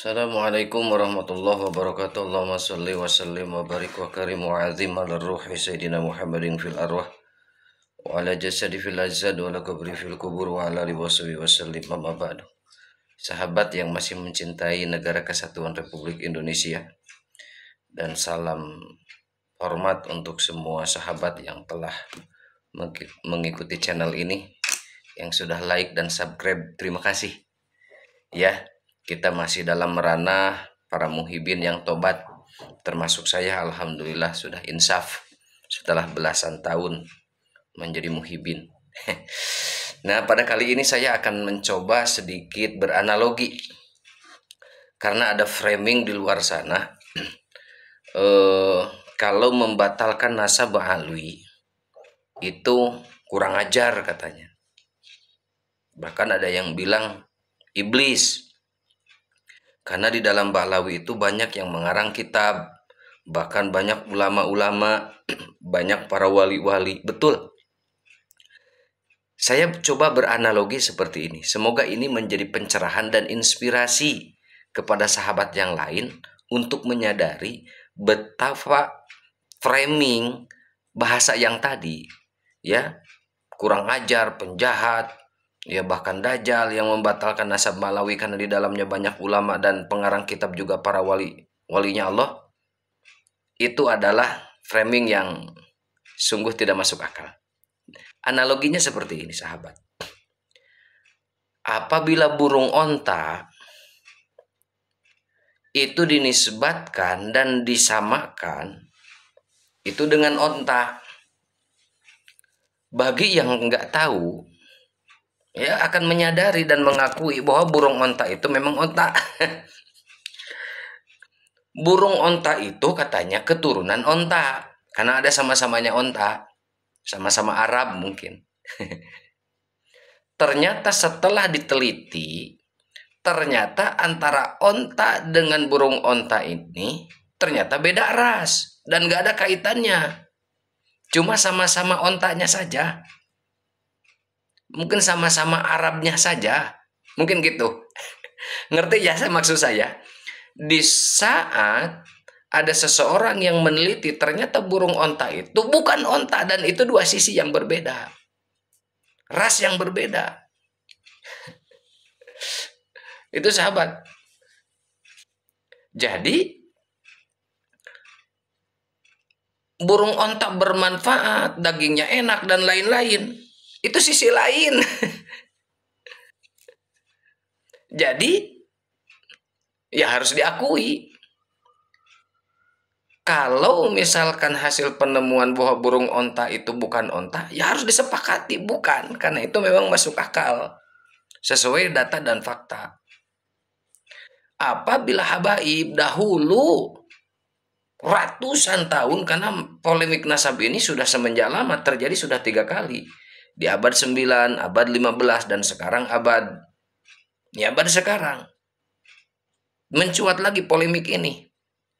Assalamualaikum warahmatullahi wabarakatuh. Allahumma salli wa sallim wa barik wa karim wa azim ala ruhi Sayyidina Muhammadin fil arwah wa ala jasadi fil azad wa ala kubri fil kubur wa ala ribu wa sallim wa mabadu Sahabat yang masih mencintai negara kesatuan Republik Indonesia dan salam hormat untuk semua sahabat yang telah mengikuti channel ini yang sudah like dan subscribe. Terima kasih. Ya, kita masih dalam ranah para muhibin yang tobat termasuk saya alhamdulillah sudah insaf setelah belasan tahun menjadi muhibin nah pada kali ini saya akan mencoba sedikit beranalogi karena ada framing di luar sana eh, kalau membatalkan nasab alwi itu kurang ajar katanya bahkan ada yang bilang iblis karena di dalam Bahlawi itu banyak yang mengarang kitab, bahkan banyak ulama-ulama, banyak para wali-wali. Betul. Saya coba beranalogi seperti ini. Semoga ini menjadi pencerahan dan inspirasi kepada sahabat yang lain untuk menyadari betapa framing bahasa yang tadi ya kurang ajar, penjahat, ya bahkan Dajjal yang membatalkan nasab Malawi karena di dalamnya banyak ulama dan pengarang kitab juga para wali walinya Allah itu adalah framing yang sungguh tidak masuk akal. Analoginya seperti ini sahabat. Apabila burung onta itu dinisbatkan dan disamakan itu dengan onta. Bagi yang nggak tahu, ya akan menyadari dan mengakui bahwa burung onta itu memang onta. burung onta itu katanya keturunan onta karena ada sama-samanya onta, sama-sama Arab mungkin. ternyata setelah diteliti, ternyata antara onta dengan burung onta ini ternyata beda ras dan gak ada kaitannya. Cuma sama-sama ontanya saja mungkin sama-sama Arabnya saja mungkin gitu ngerti ya saya maksud saya di saat ada seseorang yang meneliti ternyata burung onta itu bukan onta dan itu dua sisi yang berbeda ras yang berbeda itu sahabat jadi burung onta bermanfaat dagingnya enak dan lain-lain itu sisi lain. Jadi ya harus diakui kalau misalkan hasil penemuan bahwa burung onta itu bukan onta, ya harus disepakati bukan, karena itu memang masuk akal sesuai data dan fakta. Apabila habaib dahulu ratusan tahun karena polemik nasab ini sudah semenjak lama terjadi sudah tiga kali di abad 9, abad 15 dan sekarang abad ya abad sekarang mencuat lagi polemik ini.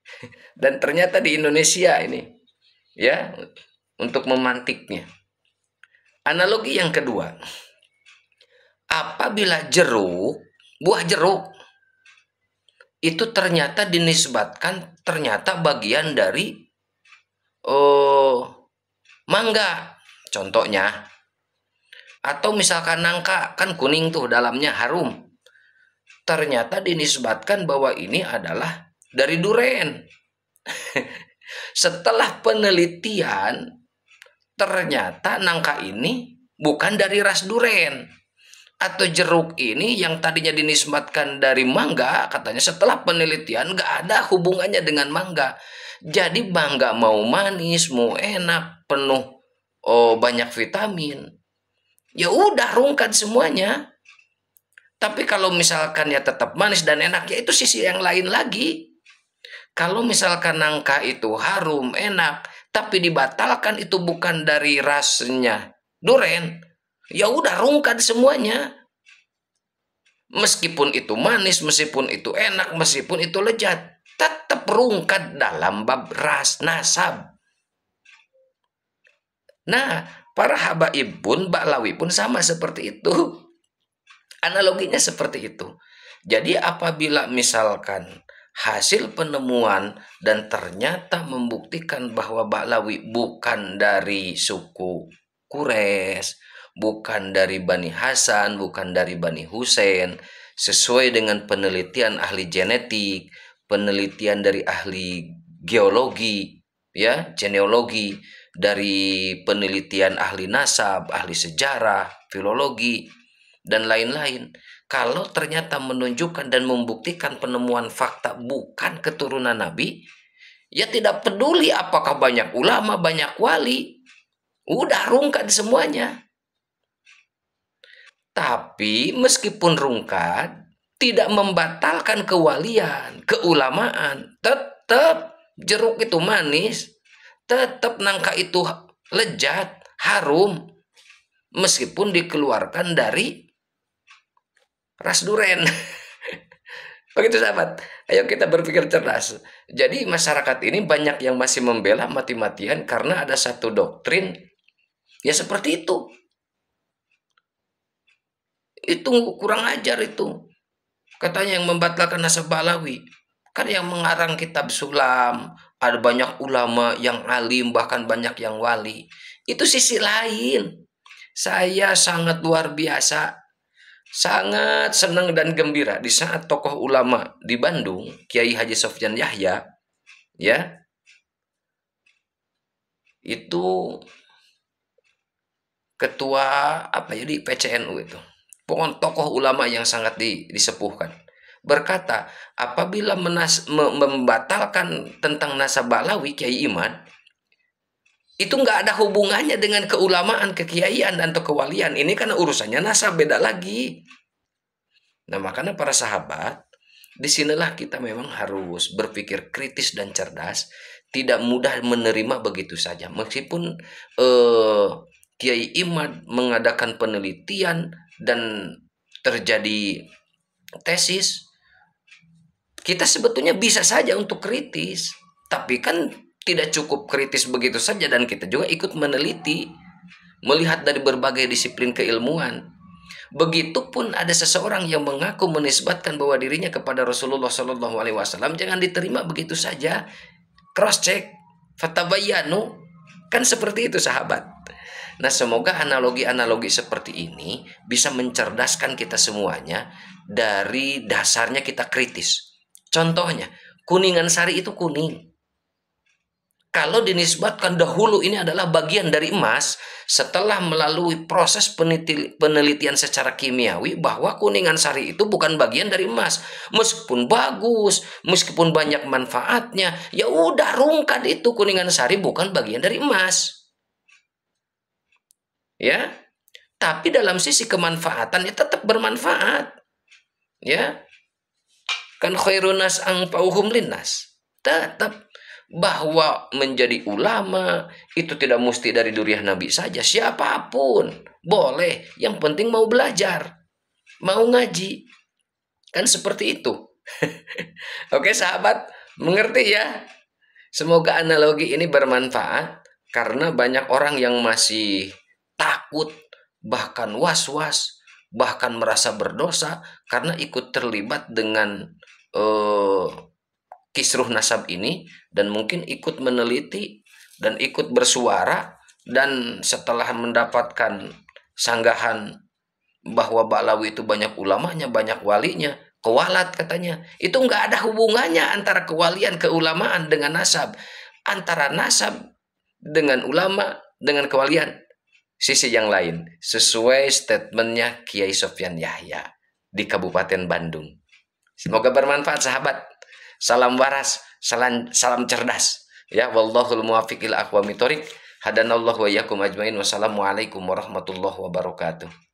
Dan ternyata di Indonesia ini ya untuk memantiknya. Analogi yang kedua. Apabila jeruk, buah jeruk itu ternyata dinisbatkan ternyata bagian dari oh, mangga contohnya atau misalkan nangka, kan kuning tuh dalamnya harum. Ternyata dinisbatkan bahwa ini adalah dari duren. Setelah penelitian, ternyata nangka ini bukan dari ras duren. Atau jeruk ini yang tadinya dinisbatkan dari mangga, katanya setelah penelitian nggak ada hubungannya dengan mangga. Jadi mangga mau manis, mau enak, penuh oh, banyak vitamin ya udah rungkan semuanya. Tapi kalau misalkan ya tetap manis dan enak, ya itu sisi yang lain lagi. Kalau misalkan nangka itu harum, enak, tapi dibatalkan itu bukan dari rasnya duren, ya udah rungkan semuanya. Meskipun itu manis, meskipun itu enak, meskipun itu lezat, tetap rungkat dalam bab ras nasab. Nah, para habaib pun, baklawi pun sama seperti itu. Analoginya seperti itu. Jadi apabila misalkan hasil penemuan dan ternyata membuktikan bahwa baklawi bukan dari suku Kures, bukan dari Bani Hasan, bukan dari Bani Hussein, sesuai dengan penelitian ahli genetik, penelitian dari ahli geologi, ya, genealogi, dari penelitian ahli nasab, ahli sejarah, filologi, dan lain-lain. Kalau ternyata menunjukkan dan membuktikan penemuan fakta bukan keturunan Nabi, ya tidak peduli apakah banyak ulama, banyak wali, udah rungkat semuanya. Tapi meskipun rungkat, tidak membatalkan kewalian, keulamaan, tetap jeruk itu manis, tetap nangka itu lejat, harum, meskipun dikeluarkan dari ras duren. Begitu sahabat, ayo kita berpikir cerdas. Jadi masyarakat ini banyak yang masih membela mati-matian karena ada satu doktrin ya seperti itu. Itu kurang ajar itu. Katanya yang membatalkan nasab Balawi. Kan yang mengarang kitab sulam, ada banyak ulama yang alim bahkan banyak yang wali itu sisi lain saya sangat luar biasa sangat senang dan gembira di saat tokoh ulama di Bandung Kiai Haji Sofyan Yahya ya itu ketua apa ya di PCNU itu pokoknya tokoh ulama yang sangat di, disepuhkan berkata, apabila menas, membatalkan tentang nasab Balawi Kiai Iman, itu nggak ada hubungannya dengan keulamaan, kekiaian, dan kewalian. Ini karena urusannya nasab beda lagi. Nah makanya para sahabat, disinilah kita memang harus berpikir kritis dan cerdas, tidak mudah menerima begitu saja. Meskipun eh, Kiai Imad mengadakan penelitian dan terjadi tesis kita sebetulnya bisa saja untuk kritis, tapi kan tidak cukup kritis begitu saja dan kita juga ikut meneliti, melihat dari berbagai disiplin keilmuan. Begitupun ada seseorang yang mengaku menisbatkan bahwa dirinya kepada Rasulullah Shallallahu Alaihi Wasallam jangan diterima begitu saja. Cross check, fatabayanu, kan seperti itu sahabat. Nah semoga analogi-analogi seperti ini bisa mencerdaskan kita semuanya dari dasarnya kita kritis Contohnya, kuningan sari itu kuning. Kalau dinisbatkan dahulu ini adalah bagian dari emas, setelah melalui proses penelitian secara kimiawi bahwa kuningan sari itu bukan bagian dari emas. Meskipun bagus, meskipun banyak manfaatnya, ya udah rungkad itu kuningan sari bukan bagian dari emas. Ya, tapi dalam sisi kemanfaatannya tetap bermanfaat. Ya, kan khairunas ang pauhum linnas tetap bahwa menjadi ulama itu tidak mesti dari duriah nabi saja siapapun boleh yang penting mau belajar mau ngaji kan seperti itu oke sahabat mengerti ya semoga analogi ini bermanfaat karena banyak orang yang masih takut bahkan was-was bahkan merasa berdosa karena ikut terlibat dengan eh, kisruh nasab ini dan mungkin ikut meneliti dan ikut bersuara dan setelah mendapatkan sanggahan bahwa baklawi itu banyak ulamanya, banyak walinya, kewalat katanya. Itu nggak ada hubungannya antara kewalian keulamaan dengan nasab. Antara nasab dengan ulama dengan kewalian sisi yang lain sesuai statementnya Kiai Sofyan Yahya di Kabupaten Bandung. Semoga bermanfaat sahabat. Salam waras, salam, salam cerdas. Ya, wallahul muwafiq aqwamit thoriq. Hadanallahu wa ajmain. Wassalamualaikum warahmatullahi wabarakatuh.